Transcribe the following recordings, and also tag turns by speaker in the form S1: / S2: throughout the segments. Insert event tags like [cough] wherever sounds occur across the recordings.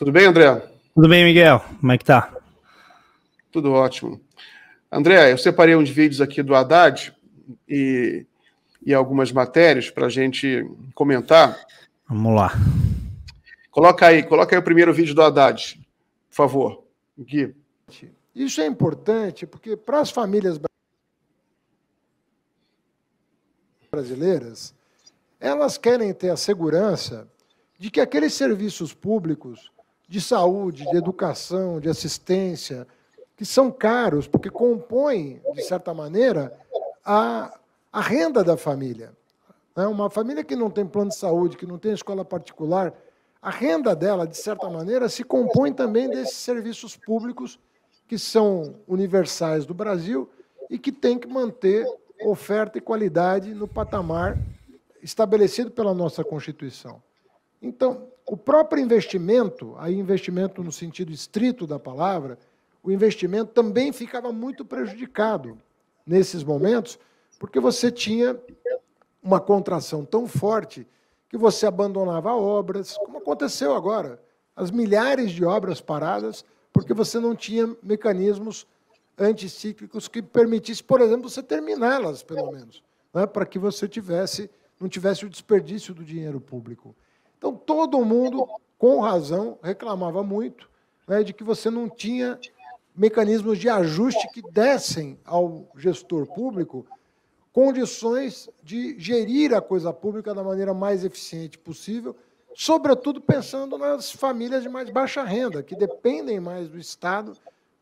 S1: Tudo bem, André?
S2: Tudo bem, Miguel. Como é que tá?
S1: Tudo ótimo. André, eu separei uns vídeos aqui do Haddad e, e algumas matérias para a gente comentar. Vamos lá. Coloca aí, coloca aí o primeiro vídeo do Haddad, por favor. Gui.
S3: Isso é importante porque para as famílias brasileiras, elas querem ter a segurança de que aqueles serviços públicos de saúde, de educação, de assistência, que são caros, porque compõem, de certa maneira, a, a renda da família. Né? Uma família que não tem plano de saúde, que não tem escola particular, a renda dela, de certa maneira, se compõe também desses serviços públicos que são universais do Brasil e que tem que manter oferta e qualidade no patamar estabelecido pela nossa Constituição. Então, o próprio investimento, aí investimento no sentido estrito da palavra, o investimento também ficava muito prejudicado nesses momentos, porque você tinha uma contração tão forte que você abandonava obras, como aconteceu agora, as milhares de obras paradas, porque você não tinha mecanismos anticíclicos que permitisse, por exemplo, você terminá-las, pelo menos, né, para que você tivesse, não tivesse o desperdício do dinheiro público. Então todo mundo, com razão, reclamava muito né, de que você não tinha mecanismos de ajuste que dessem ao gestor público condições de gerir a coisa pública da maneira mais eficiente possível, sobretudo pensando nas famílias de mais baixa renda, que dependem mais do Estado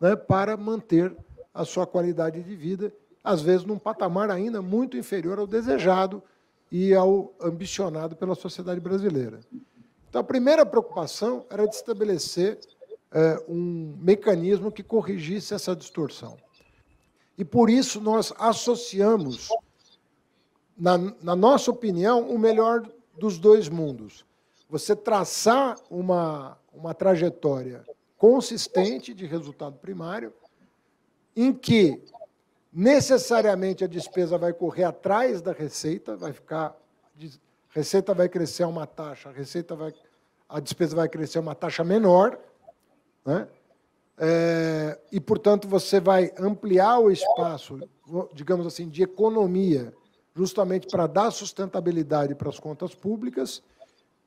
S3: né, para manter a sua qualidade de vida, às vezes num patamar ainda muito inferior ao desejado e ao ambicionado pela sociedade brasileira. Então, a primeira preocupação era de estabelecer é, um mecanismo que corrigisse essa distorção. E por isso nós associamos, na, na nossa opinião, o melhor dos dois mundos. Você traçar uma, uma trajetória consistente de resultado primário, em que necessariamente a despesa vai correr atrás da receita, vai ficar receita vai crescer uma taxa, a receita vai a despesa vai crescer uma taxa menor, né? É, e portanto você vai ampliar o espaço, digamos assim, de economia, justamente para dar sustentabilidade para as contas públicas,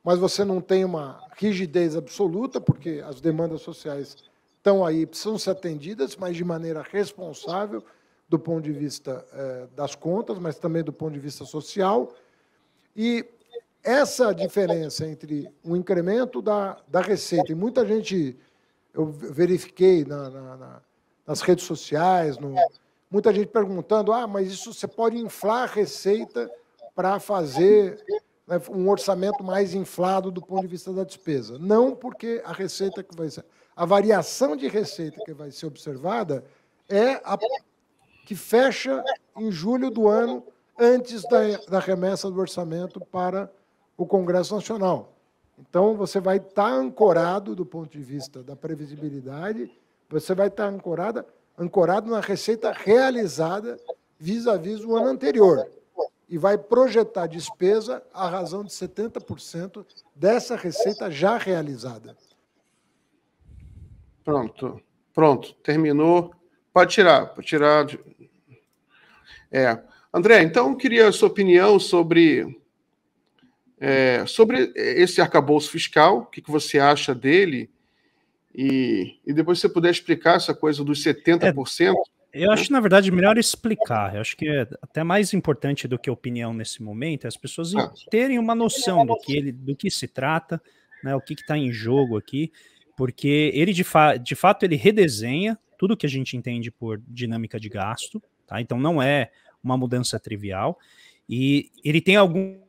S3: mas você não tem uma rigidez absoluta, porque as demandas sociais estão aí, precisam ser atendidas, mas de maneira responsável do ponto de vista eh, das contas, mas também do ponto de vista social. E essa diferença entre um incremento da, da receita, e muita gente, eu verifiquei na, na, na, nas redes sociais, no, muita gente perguntando: ah, mas isso você pode inflar a receita para fazer né, um orçamento mais inflado do ponto de vista da despesa. Não, porque a receita que vai ser. A variação de receita que vai ser observada é a que fecha em julho do ano, antes da, da remessa do orçamento para o Congresso Nacional. Então, você vai estar tá ancorado do ponto de vista da previsibilidade, você vai estar tá ancorada, ancorado na receita realizada vis-à-vis do o ano anterior. E vai projetar despesa à razão de 70% dessa receita já realizada.
S1: Pronto. Pronto. Terminou. Pode tirar. Pode tirar. É. André, então queria a sua opinião sobre, é, sobre esse arcabouço fiscal, o que, que você acha dele, e, e depois se você puder explicar essa coisa dos 70%.
S3: É, eu
S2: acho, na verdade, melhor explicar. Eu acho que é até mais importante do que opinião nesse momento é as pessoas ah. terem uma noção do que, ele, do que se trata, né, o que está em jogo aqui, porque ele, de, fa de fato, ele redesenha tudo que a gente entende por dinâmica de gasto, tá? Então não é uma mudança trivial. E ele tem alguns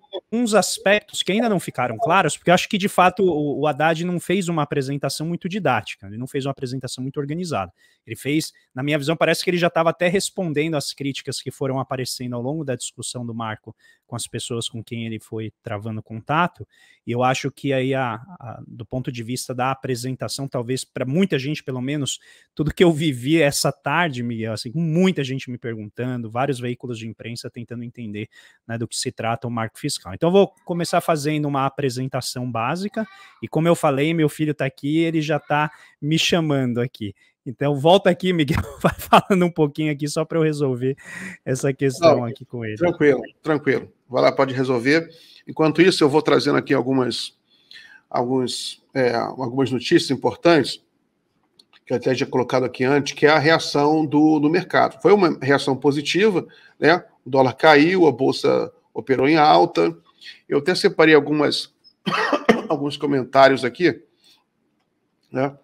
S2: aspectos que ainda não ficaram claros, porque eu acho que de fato o, o Haddad não fez uma apresentação muito didática, ele não fez uma apresentação muito organizada. Ele fez, na minha visão, parece que ele já estava até respondendo às críticas que foram aparecendo ao longo da discussão do marco com as pessoas com quem ele foi travando contato. E eu acho que aí, a, a do ponto de vista da apresentação, talvez para muita gente, pelo menos, tudo que eu vivi essa tarde, Miguel, assim, muita gente me perguntando, vários veículos de imprensa tentando entender né, do que se trata o marco fiscal. Então, eu vou começar fazendo uma apresentação básica. E como eu falei, meu filho está aqui, ele já está me chamando aqui. Então, volta aqui, Miguel, [laughs] vai falando um pouquinho aqui só para eu resolver essa questão Não, aqui com ele. Tranquilo,
S1: tranquilo. Vai lá, pode resolver. Enquanto isso, eu vou trazendo aqui algumas, alguns, é, algumas notícias importantes, que eu até já colocado aqui antes, que é a reação do, do mercado. Foi uma reação positiva, né? O dólar caiu, a bolsa operou em alta. Eu até separei algumas, [coughs] alguns comentários aqui, né?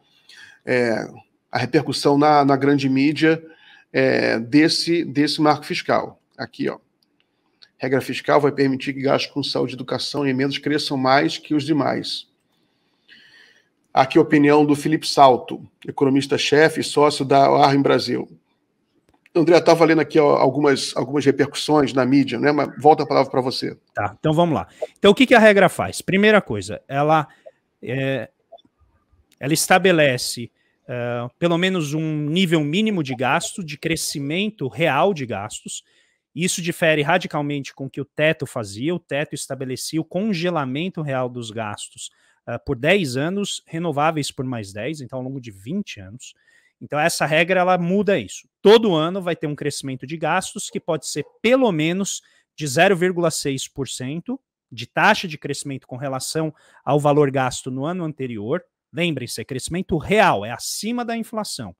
S1: É, a repercussão na, na grande mídia é, desse, desse marco fiscal. Aqui, ó. Regra fiscal vai permitir que gastos com saúde, educação e emendas cresçam mais que os demais. Aqui a opinião do Felipe Salto, economista-chefe e sócio da em Brasil. André, eu tá estava lendo aqui ó, algumas, algumas repercussões na mídia, né? Mas volta a palavra para você. Tá, então vamos lá.
S2: Então o que, que a regra faz? Primeira coisa, ela, é, ela estabelece ah, pelo menos um nível mínimo de gasto, de crescimento real de gastos. Isso difere radicalmente com o que o teto fazia. O teto estabelecia o congelamento real dos gastos uh, por 10 anos, renováveis por mais 10, então ao longo de 20 anos. Então essa regra ela muda isso. Todo ano vai ter um crescimento de gastos que pode ser pelo menos de 0,6% de taxa de crescimento com relação ao valor gasto no ano anterior, Lembrem-se, é crescimento real é acima da inflação.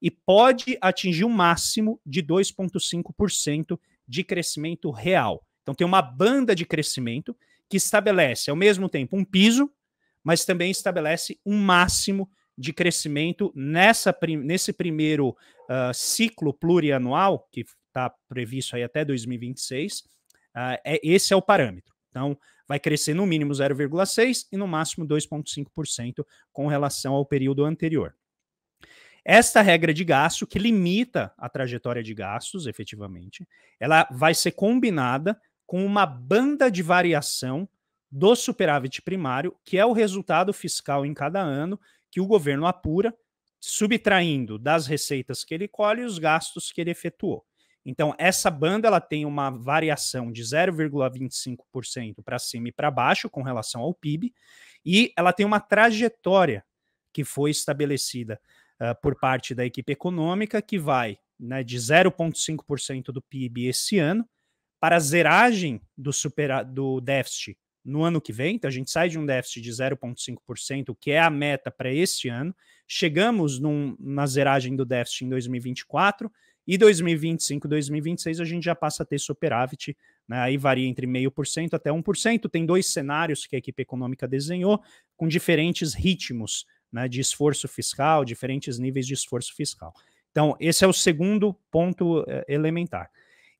S2: E pode atingir o um máximo de 2,5% de crescimento real. Então tem uma banda de crescimento que estabelece ao mesmo tempo um piso, mas também estabelece um máximo de crescimento nessa, nesse primeiro uh, ciclo plurianual, que está previsto aí até 2026. Uh, ah, é, esse é o parâmetro. Então, vai crescer no mínimo 0,6% e no máximo 2,5% com relação ao período anterior. Esta regra de gasto, que limita a trajetória de gastos, efetivamente, ela vai ser combinada com uma banda de variação do superávit primário, que é o resultado fiscal em cada ano que o governo apura, subtraindo das receitas que ele colhe os gastos que ele efetuou. Então, essa banda ela tem uma variação de 0,25% para cima e para baixo com relação ao PIB, e ela tem uma trajetória que foi estabelecida uh, por parte da equipe econômica, que vai né, de 0,5% do PIB esse ano para a zeragem do, supera do déficit no ano que vem. Então, a gente sai de um déficit de 0,5%, que é a meta para este ano, chegamos num, na zeragem do déficit em 2024 e 2025, 2026 a gente já passa a ter superávit, né? aí varia entre 0,5% até 1%. Tem dois cenários que a equipe econômica desenhou, com diferentes ritmos né, de esforço fiscal, diferentes níveis de esforço fiscal. Então, esse é o segundo ponto eh, elementar.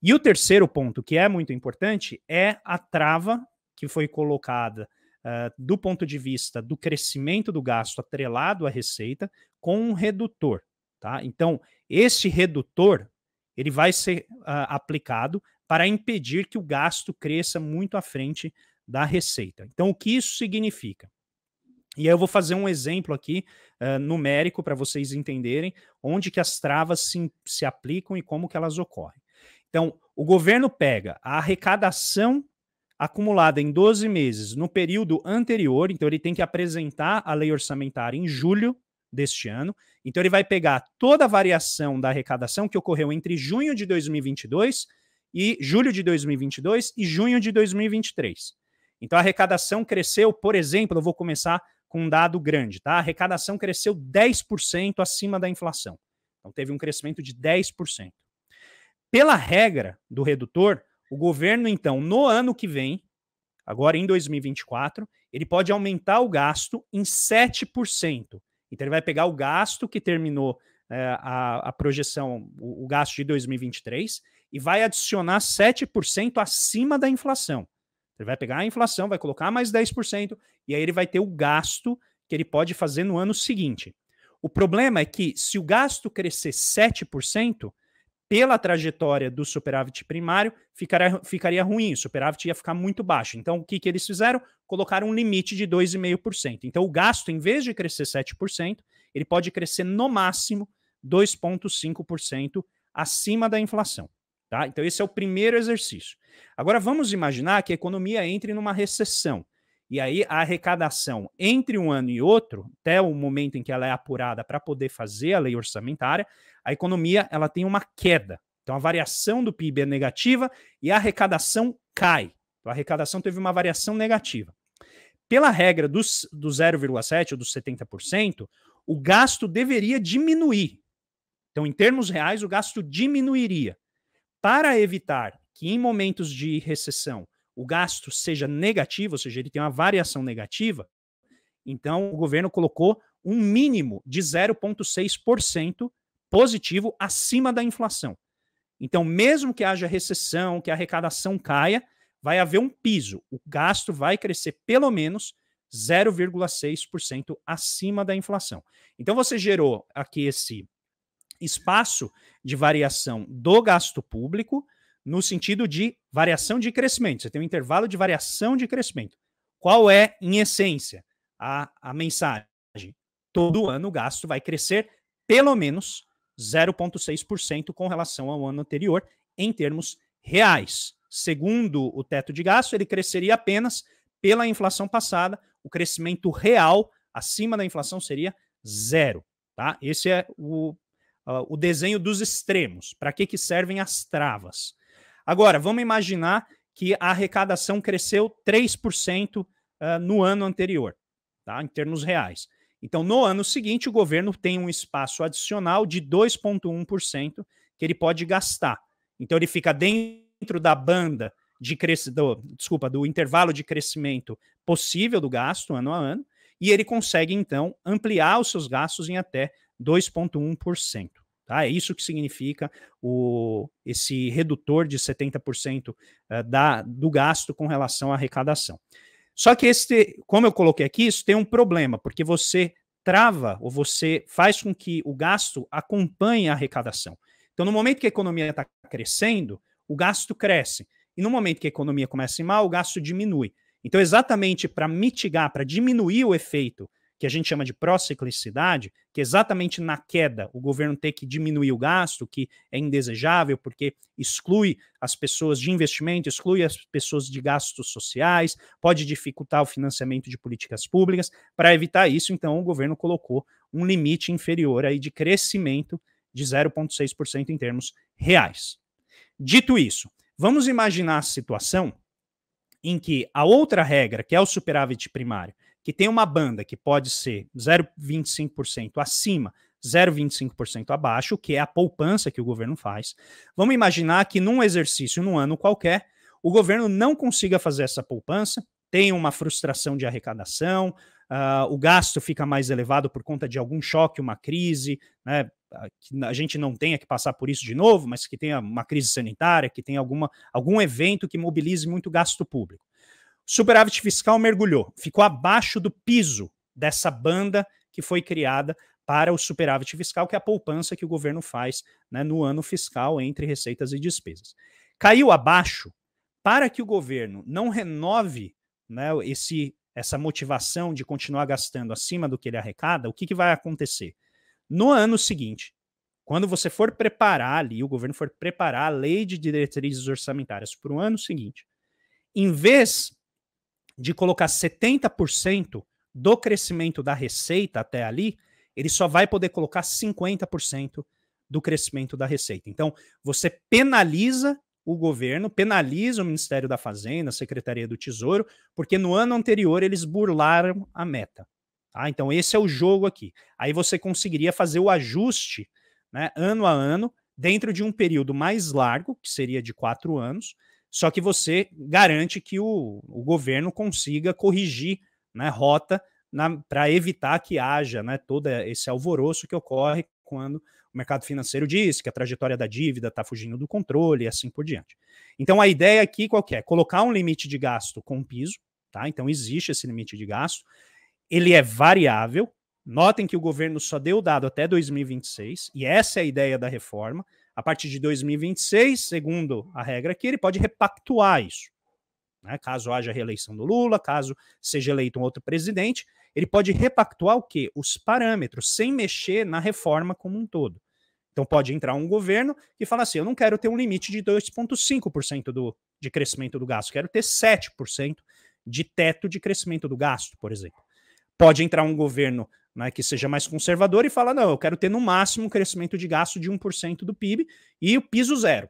S2: E o terceiro ponto, que é muito importante, é a trava que foi colocada uh, do ponto de vista do crescimento do gasto atrelado à receita com um redutor. Tá? Então, este redutor ele vai ser uh, aplicado para impedir que o gasto cresça muito à frente da receita. Então, o que isso significa? E aí eu vou fazer um exemplo aqui uh, numérico para vocês entenderem onde que as travas se, se aplicam e como que elas ocorrem. Então, o governo pega a arrecadação acumulada em 12 meses no período anterior, então ele tem que apresentar a lei orçamentária em julho deste ano. Então, ele vai pegar toda a variação da arrecadação que ocorreu entre junho de 2022 e julho de 2022 e junho de 2023. Então, a arrecadação cresceu, por exemplo, eu vou começar com um dado grande, tá? A arrecadação cresceu 10% acima da inflação. Então, teve um crescimento de 10%. Pela regra do redutor, o governo, então, no ano que vem, agora em 2024, ele pode aumentar o gasto em 7%. Então ele vai pegar o gasto que terminou é, a, a, projeção, o, o gasto de 2023, e vai adicionar 7% acima da inflação. Ele vai pegar a inflação, vai colocar mais 10%, e aí ele vai ter o gasto que ele pode fazer no ano seguinte. O problema é que, se o gasto crescer 7%, pela trajetória do superávit primário, ficaria, ficaria ruim, o superávit ia ficar muito baixo. Então, o que, que eles fizeram? Colocaram um limite de 2,5%. Então, o gasto, em vez de crescer 7%, ele pode crescer no máximo 2,5% acima da inflação. Tá? Então, esse é o primeiro exercício. Agora, vamos imaginar que a economia entre numa recessão. E aí a arrecadação entre um ano e outro, até o momento em que ela é apurada para poder fazer a lei orçamentária, a economia ela tem uma queda. Então a variação do PIB é negativa e a arrecadação cai. Então, a arrecadação teve uma variação negativa. Pela regra dos do 0,7 ou dos 70%, o gasto deveria diminuir. Então, em termos reais, o gasto diminuiria. Para evitar que em momentos de recessão o gasto seja negativo, ou seja, ele tem uma variação negativa, então o governo colocou um mínimo de 0,6% positivo acima da inflação. Então, mesmo que haja recessão, que a arrecadação caia, vai haver um piso. O gasto vai crescer pelo menos 0,6% acima da inflação. Então, você gerou aqui esse espaço de variação do gasto público no sentido de variação de crescimento. Você tem um intervalo de variação de crescimento. Qual é, em essência, a, a mensagem? Todo ano o gasto vai crescer pelo menos 0,6% com relação ao ano anterior, em termos reais. Segundo o teto de gasto, ele cresceria apenas pela inflação passada, o crescimento real acima da inflação seria zero. Tá? Esse é o, uh, o desenho dos extremos. Para que, que servem as travas? Agora, vamos imaginar que a arrecadação cresceu 3% uh, ah, no ano anterior, tá? em termos reais. Então, no ano seguinte, o governo tem um espaço adicional de 2,1% que ele pode gastar. Então, ele fica dentro da banda de crescimento, desculpa, do intervalo de crescimento possível do gasto ano a ano, e ele consegue, então, ampliar os seus gastos em até 2,1%. Tá? É isso que significa o, esse redutor de 70% eh, da, do gasto com relação à arrecadação. Só que este, como eu coloquei aqui, isso tem um problema, porque você trava ou você faz com que o gasto acompanhe a arrecadação. Então, no momento que a economia está crescendo, o gasto cresce. E no momento que a economia começa a ir mal, o gasto diminui. Então, exatamente para mitigar, para diminuir o efeito que a gente chama de pró pró-ciclicidade, que é exatamente na queda o governo tem que diminuir o gasto, que é indesejável porque exclui as pessoas de investimento, exclui as pessoas de gastos sociais, pode dificultar o financiamento de políticas públicas. Para evitar isso, então, o governo colocou um limite inferior aí de crescimento de 0,6% em termos reais. Dito isso, vamos imaginar a situação em que a outra regra, que é o superávit primário, que tem uma banda que pode ser 0,25% acima, 0,25% abaixo, que é a poupança que o governo faz. Vamos imaginar que num exercício, num ano qualquer, o governo não consiga fazer essa poupança, tem uma frustração de arrecadação, uh, o gasto fica mais elevado por conta de algum choque, uma crise, né? que a gente não tenha que passar por isso de novo, mas que tenha uma crise sanitária, que tenha alguma, algum evento que mobilize muito gasto público. O superávit fiscal mergulhou, ficou abaixo do piso dessa banda que foi criada para o superávit fiscal, que é a poupança que o governo faz né, no ano fiscal entre receitas e despesas. Caiu abaixo para que o governo não renove né, esse, essa motivação de continuar gastando acima do que ele arrecada, o que, que vai acontecer? No ano seguinte, quando você for preparar ali, o governo for preparar a lei de diretrizes orçamentárias para o ano seguinte, em vez de colocar 70% do crescimento da receita até ali, ele só vai poder colocar 50% do crescimento da receita. Então, você penaliza o governo, penaliza o Ministério da Fazenda, a Secretaria do Tesouro, porque no ano anterior eles burlaram a meta. Tá? Então, esse é o jogo aqui. Aí você conseguiria fazer o ajuste né, ano a ano, dentro de um período mais largo, que seria de quatro anos, só que você garante que o, o governo consiga corrigir né, rota para evitar que haja né, todo esse alvoroço que ocorre quando o mercado financeiro diz que a trajetória da dívida está fugindo do controle e assim por diante. Então a ideia aqui qual é? Colocar um limite de gasto com piso, tá? Então existe esse limite de gasto, ele é variável. Notem que o governo só deu dado até 2026 e essa é a ideia da reforma a partir de 2026, segundo a regra aqui, ele pode repactuar isso. Né? Caso haja reeleição do Lula, caso seja eleito um outro presidente, ele pode repactuar o quê? Os parâmetros, sem mexer na reforma como um todo. Então pode entrar um governo que fala assim: eu não quero ter um limite de 2,5% do, de crescimento do gasto, quero ter 7% de teto de crescimento do gasto, por exemplo. Pode entrar um governo né, que seja mais conservador e fala: não, eu quero ter no máximo um crescimento de gasto de 1% do PIB e o piso zero.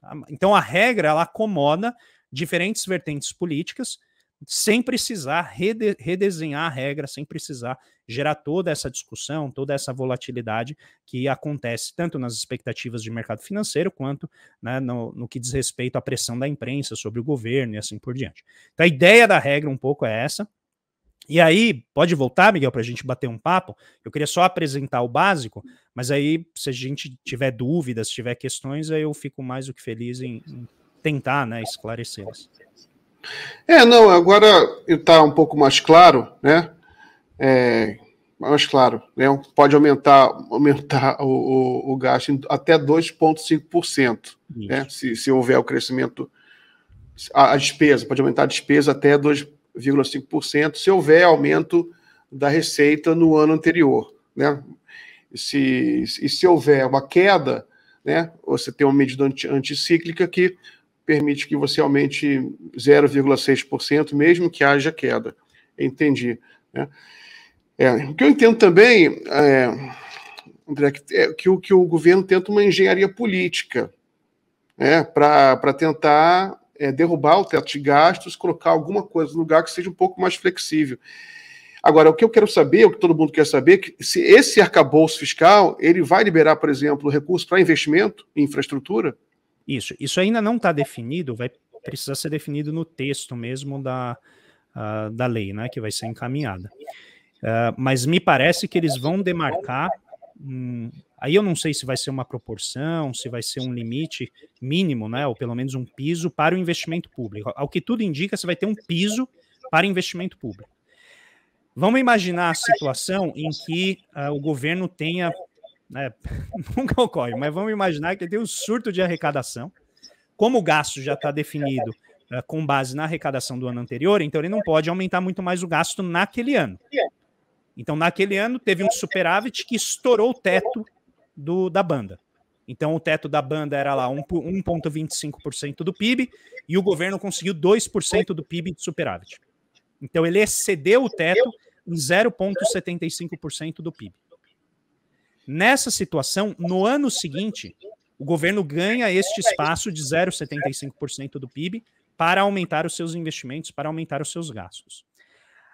S2: Tá? Então a regra ela acomoda diferentes vertentes políticas sem precisar rede redesenhar a regra, sem precisar gerar toda essa discussão, toda essa volatilidade que acontece tanto nas expectativas de mercado financeiro quanto né, no, no, que diz respeito à pressão da imprensa sobre o governo e assim por diante. Então, a ideia da regra um pouco é essa, e aí, pode voltar, Miguel, para a gente bater um papo. Eu queria só apresentar o básico, mas aí, se a gente tiver dúvidas, se tiver questões, aí eu fico mais do que feliz em, tentar né, esclarecê-las.
S1: É, não, agora está um pouco mais claro, né? É, mais claro, né? pode aumentar, aumentar [laughs] o, o, o gasto até 2,5%, né? se, se houver o crescimento, a, a despesa, pode aumentar a despesa até 2%. 0,5% se houver aumento da receita no ano anterior. Né? E se, e se houver uma queda, né, você tem uma medida anti, anticíclica que permite que você aumente 0,6%, mesmo que haja queda. Entendi. Né? É, o que eu entendo também, é, André, é, que, é o, que o governo tenta uma engenharia política né, para tentar é, derrubar o teto de gastos, colocar alguma coisa no lugar que seja um pouco mais flexível. Agora, o que eu quero saber, o que todo mundo quer saber, é que se esse arcabouço fiscal, ele vai liberar, por exemplo, recursos para investimento em infraestrutura?
S2: Isso, isso ainda não está definido, vai precisar ser definido no texto mesmo da, uh, da lei, né, que vai ser encaminhada. Uh, mas me parece que eles vão demarcar um, Aí eu não sei se vai ser uma proporção, se vai ser um limite mínimo, né, ou pelo menos um piso para o investimento público. Ao que tudo indica, você vai ter um piso para investimento público. Vamos imaginar a situação em que uh, o governo tenha, né, [laughs] nunca ocorre, mas vamos imaginar que tem um surto de arrecadação. Como o gasto já está definido uh, com base na arrecadação do ano anterior, então ele não pode aumentar muito mais o gasto naquele ano. Então, naquele ano, teve um superávit que estourou o teto do, da banda. Então, o teto da banda era lá 1,25% do PIB e o governo conseguiu 2% do PIB de superávit. Então, ele excedeu o teto em 0,75% do PIB. Nessa situação, no ano seguinte, o governo ganha este espaço de 0,75% do PIB para aumentar os seus investimentos, para aumentar os seus gastos.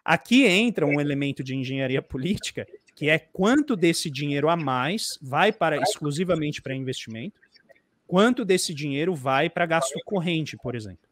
S2: Aqui entra um elemento de engenharia política que é quanto desse dinheiro a mais vai para exclusivamente para investimento, quanto desse dinheiro vai para gasto corrente, por exemplo.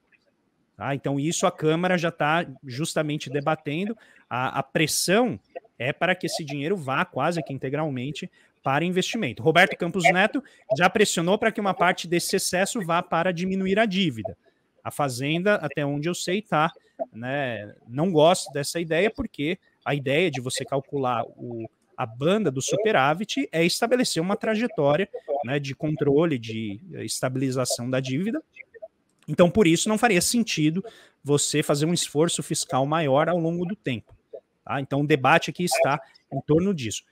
S2: Tá? Então, isso a Câmara já está justamente debatendo. A, a, pressão é para que esse dinheiro vá quase que integralmente para investimento. Roberto Campos Neto já pressionou para que uma parte desse excesso vá para diminuir a dívida. A Fazenda, até onde eu sei, tá, né, não gosta dessa ideia porque a ideia de você calcular o, a banda do superávit é estabelecer uma trajetória né, de controle, de eh, estabilização da dívida. Então, por isso, não faria sentido você fazer um esforço fiscal maior ao longo do tempo. Tá? Então, o debate aqui está em torno disso.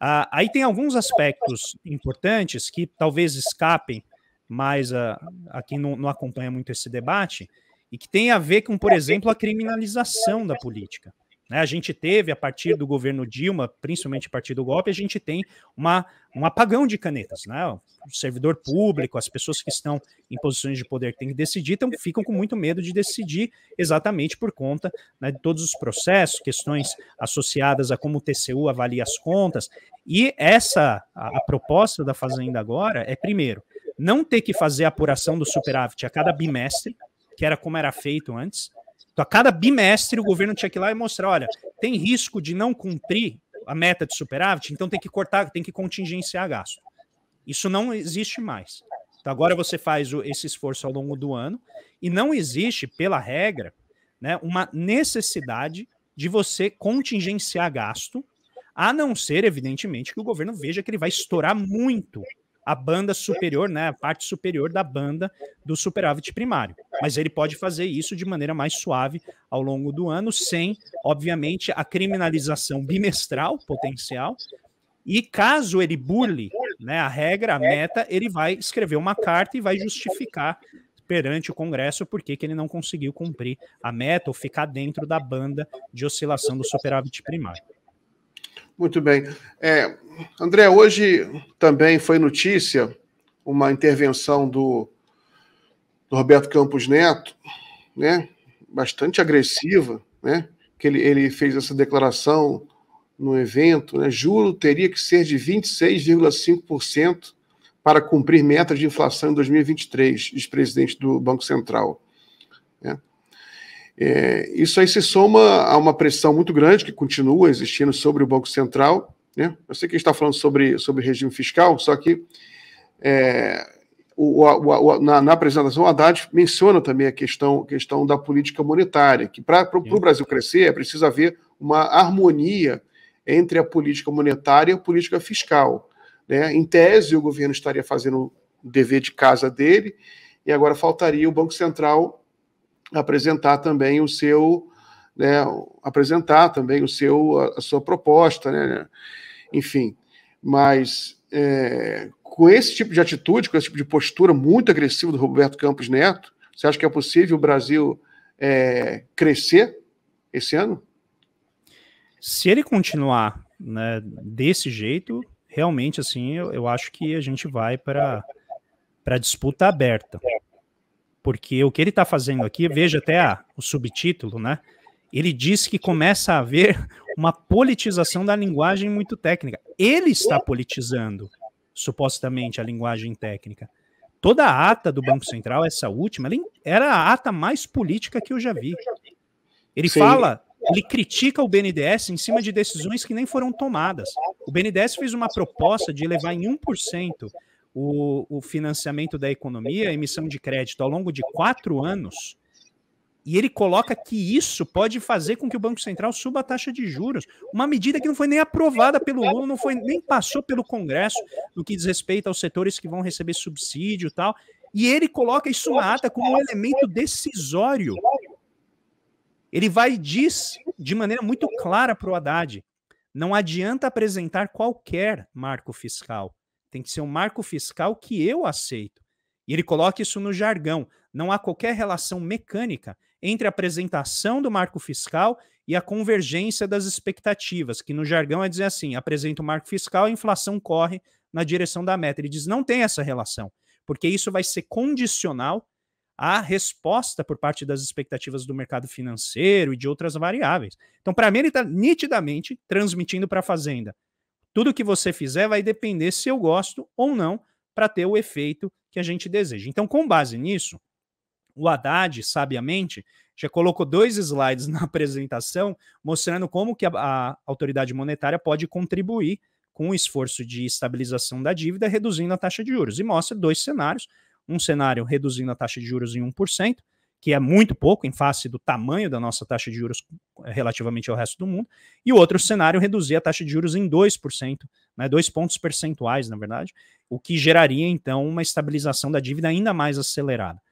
S2: Ah, aí tem alguns aspectos importantes que talvez escapem, mas a quem não, não acompanha muito esse debate, e que tem a ver com, por exemplo, a criminalização da política. Né? A gente teve, a partir do governo Dilma, principalmente a partir do golpe, a gente tem uma, um apagão de canetas. Né? O servidor público, as pessoas que estão em posições de poder têm que decidir, então ficam com muito medo de decidir exatamente por conta né, de todos os processos, questões associadas a como o TCU avalia as contas. E essa, a, a proposta da Fazenda agora é, primeiro, não ter que fazer a apuração do superávit a cada bimestre, que era como era feito antes, então, a cada bimestre, o governo tinha que ir lá e mostrar: olha, tem risco de não cumprir a meta de superávit, então tem que cortar, tem que contingenciar gasto. Isso não existe mais. Então, agora você faz esse esforço ao longo do ano e não existe, pela regra, né, uma necessidade de você contingenciar gasto, a não ser, evidentemente, que o governo veja que ele vai estourar muito a banda superior, né, a parte superior da banda do superávit primário. Mas ele pode fazer isso de maneira mais suave ao longo do ano, sem, obviamente, a criminalização bimestral potencial. E caso ele burle né, a regra, a meta, ele vai escrever uma carta e vai justificar perante o Congresso por que ele não conseguiu cumprir a meta ou ficar dentro da banda de oscilação do superávit primário.
S1: Muito bem. É, André, hoje também foi notícia uma intervenção do, do Roberto Campos Neto, né? Bastante agressiva, né? Que ele, ele fez essa declaração no evento, né? Juro teria que ser de 26,5% para cumprir metas de inflação em 2023, ex-presidente do Banco Central. Né? É, isso aí se soma a uma pressão muito grande que continua existindo sobre o Banco Central. Né? Eu sei que a gente está falando sobre, sobre regime fiscal, só que é, o, o, o, na, na, apresentação o Haddad menciona também a questão, questão da política monetária, que para o Brasil crescer é preciso haver uma harmonia entre a política monetária e a política fiscal. Né? Em tese, o governo estaria fazendo o dever de casa dele, e agora faltaria o Banco Central apresentar também o seu né, apresentar também o seu a, a sua proposta, né, né? enfim. Mas é, com esse tipo de atitude, com esse tipo de postura muito agressiva do Roberto Campos Neto, você acha que é possível o Brasil é, crescer esse
S3: ano?
S2: Se ele continuar né, desse jeito, realmente assim, eu, eu, acho que a gente vai para para disputa aberta porque o que ele está fazendo aqui, veja até o subtítulo, né? Ele diz que começa a haver uma politização da linguagem muito técnica. Ele está politizando, supostamente, a linguagem técnica. Toda a ata do Banco Central, essa última, era a ata mais política que eu já vi. Ele Sim. fala, ele critica o BNDES em cima de decisões que nem foram tomadas. O BNDES fez uma proposta de elevar em 1% o, o financiamento da economia, a emissão de crédito, ao longo de quatro anos, e ele coloca que isso pode fazer com que o Banco Central suba a taxa de juros. Uma medida que não foi nem aprovada pelo Lula, não foi nem passou pelo Congresso no que diz respeito aos setores que vão receber subsídio e tal. E ele coloca isso na ata como um elemento decisório. Ele vai e diz de maneira muito clara para o Haddad: não adianta apresentar qualquer marco fiscal tem que ser um marco fiscal que eu aceito. E ele coloca isso no jargão. Não há qualquer relação mecânica entre a apresentação do marco fiscal e a convergência das expectativas, que no jargão é dizer assim: apresenta o marco fiscal, a inflação corre na direção da meta. Ele diz: não tem essa relação, porque isso vai ser condicional à resposta por parte das expectativas do mercado financeiro e de outras variáveis. Então, para mim, ele está nitidamente transmitindo para a Fazenda tudo que você fizer vai depender se eu gosto ou não para ter o efeito que a gente deseja. Então, com base nisso, o Haddad, sabiamente, já colocou dois slides [laughs] na apresentação mostrando como que a, a autoridade monetária pode contribuir com o esforço de estabilização da dívida, reduzindo a taxa de juros. E mostra dois cenários: um cenário reduzindo a taxa de juros em 1%, que é muito pouco em face do tamanho da nossa taxa de juros eh, relativamente ao resto do mundo, e o outro cenário reduzir a taxa de juros em 2%, né, dois pontos percentuais, na verdade, o que geraria então uma estabilização da dívida ainda mais acelerada.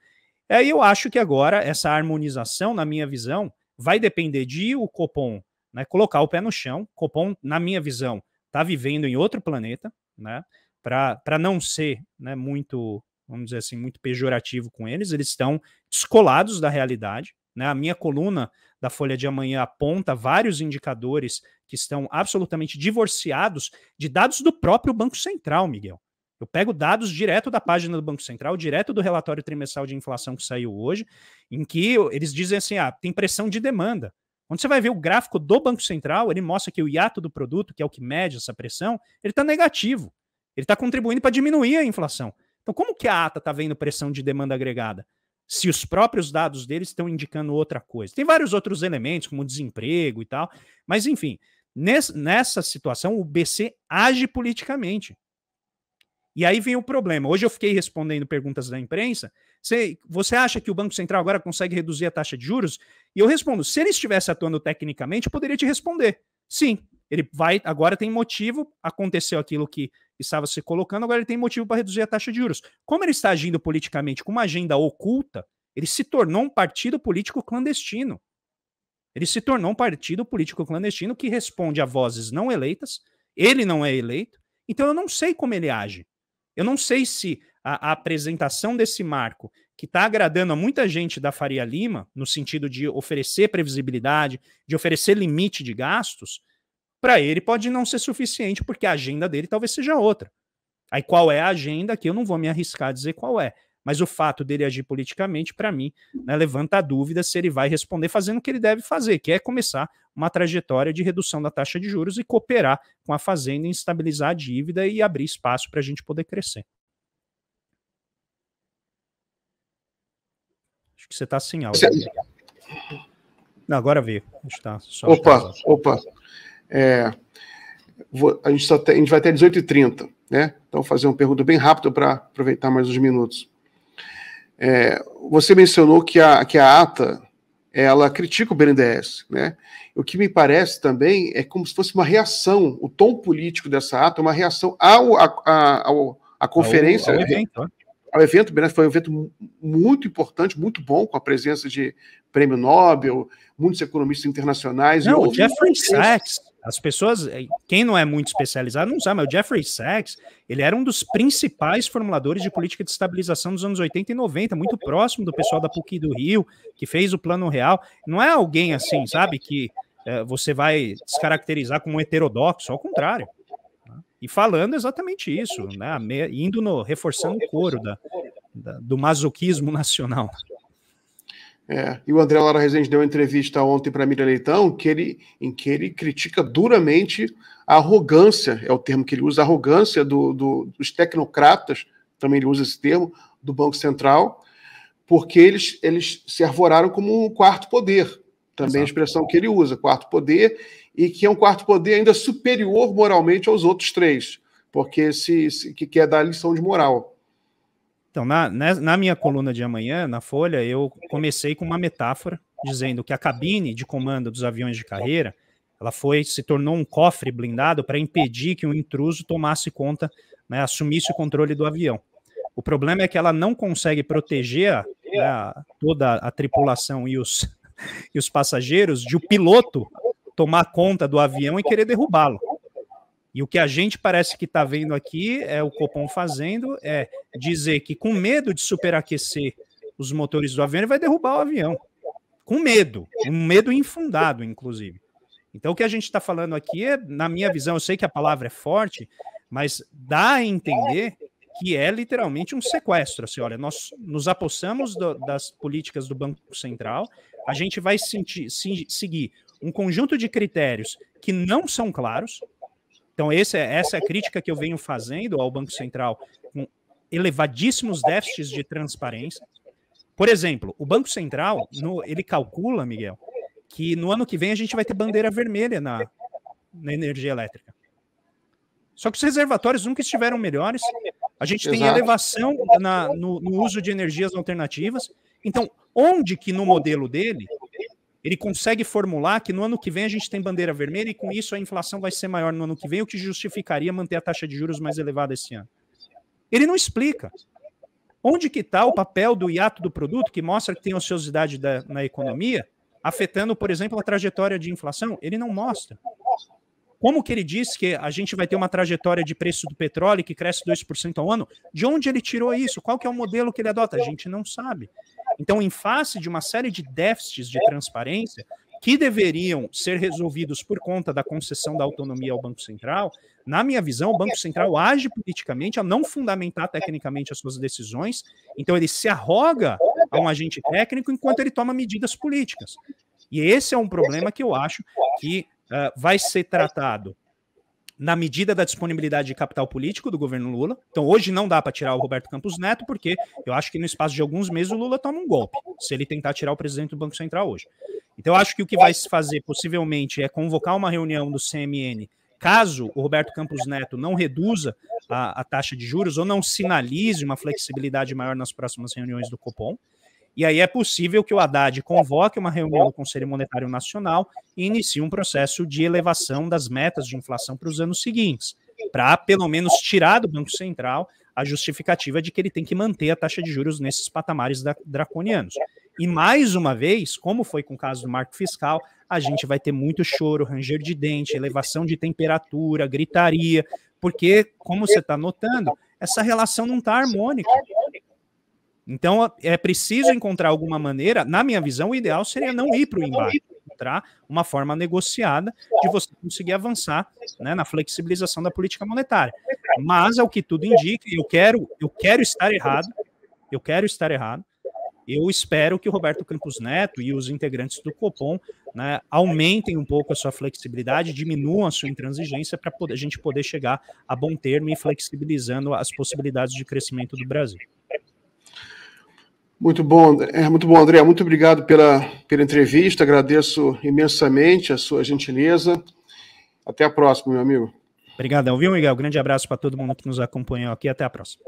S2: E aí eu acho que agora essa harmonização, na minha visão, vai depender de o Copom né, colocar o pé no chão. Copom, na minha visão, está vivendo em outro planeta, né, para não ser né, muito, vamos dizer assim, muito pejorativo com eles. Eles estão descolados da realidade. Né? A minha coluna da Folha de Amanhã aponta vários indicadores que estão absolutamente divorciados de dados do próprio Banco Central, Miguel. Eu pego dados direto da página do Banco Central, direto do relatório trimestral de inflação que saiu hoje, em que eles dizem assim: ah, tem pressão de demanda. Quando você vai ver o gráfico do Banco Central, ele mostra que o hiato do produto, que é o que mede essa pressão, ele está negativo. Ele está contribuindo para diminuir a inflação. Então, como que a ata está vendo pressão de demanda agregada? se os próprios dados deles estão indicando outra coisa. Tem vários outros elementos, como desemprego e tal, mas enfim, nessa situação o BC age politicamente. E aí vem o problema. Hoje eu fiquei respondendo perguntas da imprensa. Você, você acha que o Banco Central agora consegue reduzir a taxa de juros? E eu respondo: se ele estivesse atuando tecnicamente, eu poderia te responder. Sim, ele vai. Agora tem motivo. Aconteceu aquilo que estava se colocando, agora ele tem motivo para reduzir a taxa de juros. Como ele está agindo politicamente com uma agenda oculta, ele se tornou um partido político clandestino. Ele se tornou um partido político clandestino que responde a vozes não eleitas, ele não é eleito, então eu não sei como ele age. Eu não sei se a, a apresentação desse marco, que está agradando a muita gente da Faria Lima, no sentido de oferecer previsibilidade, de oferecer limite de gastos, para ele pode não ser suficiente, porque a agenda dele talvez seja outra. Aí qual é a agenda que eu não vou me arriscar a dizer qual é. Mas o fato dele agir politicamente, para mim, né, levanta a dúvida se ele vai responder fazendo o que ele deve fazer, que é começar uma trajetória de redução da taxa de juros e cooperar com a Fazenda em estabilizar a dívida e abrir espaço para a gente poder crescer. Acho que você está sem áudio. Não, agora vê. Está,
S1: opa, tá opa. É, vou, a, gente tem, a, gente vai até 18h30, né? Então, vou fazer uma pergunta bem rápida para aproveitar mais uns minutos. É, você mencionou que a, que a ata ela critica o BNDES, né? O que me parece também é como se fosse uma reação, o tom político dessa ata é uma reação ao, a, a, ao, à conferência, ao, ao né? evento, né? ao evento. O foi um evento muito importante, muito bom, com a presença de prêmio Nobel, muitos economistas internacionais. Não, o Jeffrey Sachs,
S2: as pessoas, eh, quem não é muito especializado não sabe, mas o Jeffrey Sachs, ele era um dos principais formuladores de política de estabilização dos anos 80 e 90, muito próximo do pessoal da PUC do Rio, que fez o Plano Real. Não é alguém assim, sabe, que é, você vai descaracterizar como heterodoxo, ao contrário e falando exatamente isso, né? indo no reforçando o coro da, da, do masoquismo nacional.
S1: É, e o André Lara Rezende deu uma entrevista ontem para Miriam Leitão que ele, em que ele critica duramente a arrogância, é o termo que ele usa, a arrogância do, do, dos tecnocratas, também ele usa esse termo, do Banco Central, porque eles, eles se arvoraram como um quarto poder, também Exato. a expressão que ele usa, quarto poder, e que é um quarto poder ainda superior moralmente aos outros três, porque se, se que quer é dar lição de moral.
S2: Então, na, né, na minha coluna de amanhã, na Folha, eu comecei com uma metáfora dizendo que a cabine de comando dos aviões de carreira ela foi se tornou um cofre blindado para impedir que um intruso tomasse conta, né, assumisse o controle do avião. O problema é que ela não consegue proteger né, toda a tripulação e os, [laughs] e os passageiros de o piloto tomar conta do avião e querer derrubá-lo. E o que a gente parece que está vendo aqui é o Copom fazendo é dizer que com medo de superaquecer os motores do avião ele vai derrubar o avião. Com medo, um medo infundado, inclusive. Então o que a gente está falando aqui é, na minha visão, eu sei que a palavra é forte, mas dá a entender que é literalmente um sequestro. Assim, olha, nós nos apossamos do, das políticas do Banco Central, a gente vai sentir, se, seguir um conjunto de critérios que não são claros. Então, esse, é, essa é a crítica que eu venho fazendo ao Banco Central, com elevadíssimos déficits de transparência. Por exemplo, o Banco Central, no, ele calcula, Miguel, que no ano que vem a gente vai ter bandeira vermelha na, na energia elétrica. Só que os reservatórios nunca estiveram melhores. A gente Exato. tem elevação na, no, no uso de energias alternativas. Então, onde que no modelo dele ele consegue formular que no ano que vem a gente tem bandeira vermelha e com isso a inflação vai ser maior no ano que vem, o que justificaria manter a taxa de juros mais elevada esse ano. Ele não explica. Onde que está o papel do hiato do produto, que mostra que tem ociosidade da, na economia, afetando, por exemplo, a trajetória de inflação? Ele não mostra. Como que ele diz que a gente vai ter uma trajetória de preço do petróleo que cresce 2% ao ano? De onde ele tirou isso? Qual que é o modelo que ele adota? A gente não sabe. Então, em face de uma série de déficits de transparência que deveriam ser resolvidos por conta da concessão da autonomia ao Banco Central, na minha visão, o Banco Central age politicamente ao não fundamentar tecnicamente as suas decisões, então ele se arroga a um agente técnico enquanto ele toma medidas políticas. E esse é um problema que eu acho que uh, vai ser tratado na medida da disponibilidade de capital político do governo Lula. Então, hoje não dá para tirar o Roberto Campos Neto, porque eu acho que no espaço de alguns meses o Lula toma um golpe, se ele tentar tirar o presidente do Banco Central hoje. Então, eu acho que o que vai se fazer possivelmente é convocar uma reunião do CMN, caso o Roberto Campos Neto não reduza a, a taxa de juros ou não sinalize uma flexibilidade maior nas próximas reuniões do Copom. E aí é possível que o Haddad convoque uma reunião do Conselho Monetário Nacional e inicie um processo de elevação das metas de inflação para os anos seguintes, para pelo menos tirar do Banco Central a justificativa de que ele tem que manter a taxa de juros nesses patamares da, draconianos. E mais uma vez, como foi com o caso do marco fiscal, a gente vai ter muito choro, ranger de dente, elevação de temperatura, gritaria, porque, como você está notando, essa relação não está harmônica. Então é preciso encontrar alguma maneira, na minha visão, o ideal seria não ir para o embate, encontrar uma forma negociada de você conseguir avançar né, na flexibilização da política monetária. Mas, ao que tudo indica, eu quero, eu quero estar errado, eu quero estar errado. Eu espero que o Roberto Campos Neto e os integrantes do Copom né, aumentem um pouco a sua flexibilidade, diminuam a sua intransigência para a gente poder chegar a bom termo e flexibilizando as possibilidades de crescimento do Brasil.
S1: Muito bom, é, muito bom, André. Muito obrigado pela, pela entrevista. Agradeço imensamente a sua gentileza. Até a próxima, meu amigo.
S2: Obrigadão, viu, Miguel? Grande abraço para todo mundo que nos acompanhou aqui. Até a próxima.